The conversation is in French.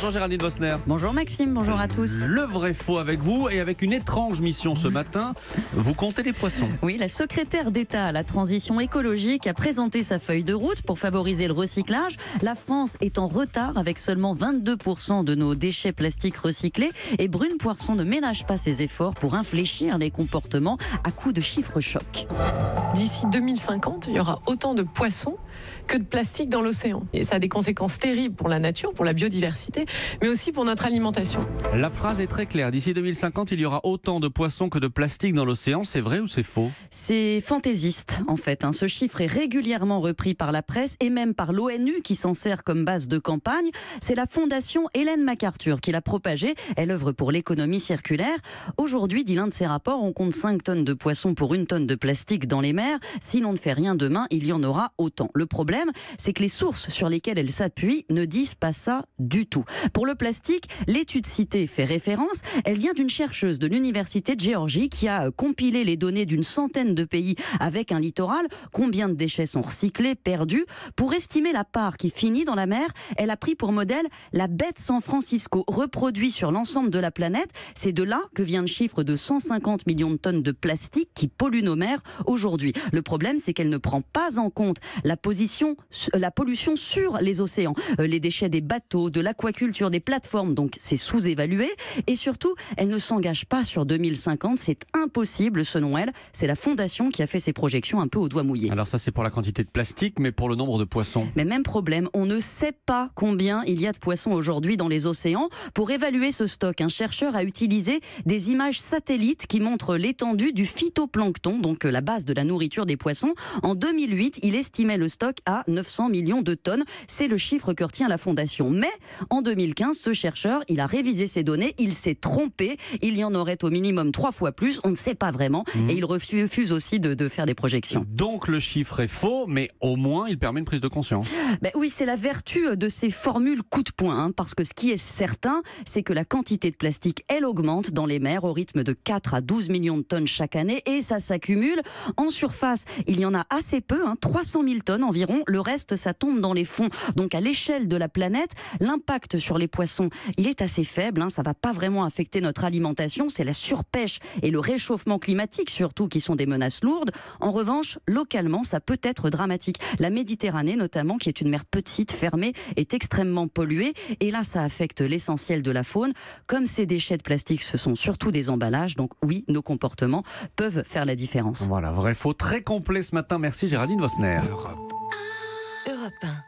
Bonjour Géraldine Bosner. Bonjour Maxime, bonjour à tous. Le vrai faux avec vous et avec une étrange mission ce matin. Vous comptez les poissons. Oui, la secrétaire d'État à la transition écologique a présenté sa feuille de route pour favoriser le recyclage. La France est en retard avec seulement 22% de nos déchets plastiques recyclés et Brune Poisson ne ménage pas ses efforts pour infléchir les comportements à coups de chiffres chocs. D'ici 2050, il y aura autant de poissons que de plastique dans l'océan. Et ça a des conséquences terribles pour la nature, pour la biodiversité, mais aussi pour notre alimentation. La phrase est très claire. D'ici 2050, il y aura autant de poissons que de plastique dans l'océan. C'est vrai ou c'est faux C'est fantaisiste, en fait. Hein. Ce chiffre est régulièrement repris par la presse et même par l'ONU qui s'en sert comme base de campagne. C'est la fondation Hélène MacArthur qui l'a propagée. Elle œuvre pour l'économie circulaire. Aujourd'hui, dit l'un de ses rapports, on compte 5 tonnes de poissons pour une tonne de plastique dans les mers. Si l'on ne fait rien demain, il y en aura autant. Le problème, c'est que les sources sur lesquelles elle s'appuie ne disent pas ça du tout. Pour le plastique, l'étude citée fait référence. Elle vient d'une chercheuse de l'Université de Géorgie qui a compilé les données d'une centaine de pays avec un littoral. Combien de déchets sont recyclés, perdus Pour estimer la part qui finit dans la mer, elle a pris pour modèle la bête San Francisco, reproduit sur l'ensemble de la planète. C'est de là que vient le chiffre de 150 millions de tonnes de plastique qui polluent nos mers aujourd'hui. Le problème, c'est qu'elle ne prend pas en compte la, position, la pollution sur les océans, euh, les déchets des bateaux, de l'aquaculture culture des plateformes, donc c'est sous-évalué. Et surtout, elle ne s'engage pas sur 2050, c'est impossible selon elle. C'est la fondation qui a fait ses projections un peu au doigt mouillé. Alors ça c'est pour la quantité de plastique, mais pour le nombre de poissons. Mais même problème, on ne sait pas combien il y a de poissons aujourd'hui dans les océans. Pour évaluer ce stock, un chercheur a utilisé des images satellites qui montrent l'étendue du phytoplancton, donc euh, la base de la nourriture des poissons. En 2008, il estimait le stock à 900 millions de tonnes. C'est le chiffre que retient la fondation. Mais en 2000 2015, ce chercheur, il a révisé ses données, il s'est trompé, il y en aurait au minimum trois fois plus, on ne sait pas vraiment, mmh. et il refuse aussi de, faire des projections. Donc le chiffre est faux, mais au moins il permet une prise de conscience. Ben oui, c'est la vertu de ces formules coup de poing, hein, parce que ce qui est certain, c'est que la quantité de plastique, elle augmente dans les mers au rythme de 4 à 12 millions de tonnes chaque année, et ça s'accumule. En surface, il y en a assez peu, hein, 300 000 tonnes environ, le reste, ça tombe dans les fonds. Donc à l'échelle de la planète, l'impact sur sur les poissons, il est assez faible. Hein, ça va pas vraiment affecter notre alimentation. C'est la surpêche et le réchauffement climatique surtout qui sont des menaces lourdes. En revanche, localement, ça peut être dramatique. La Méditerranée notamment, qui est une mer petite, fermée, est extrêmement polluée. Et là, ça affecte l'essentiel de la faune. Comme ces déchets de plastique, ce sont surtout des emballages. Donc oui, nos comportements peuvent faire la différence. Voilà, vrai faux très complet ce matin. Merci Géraldine Vosner. Europe.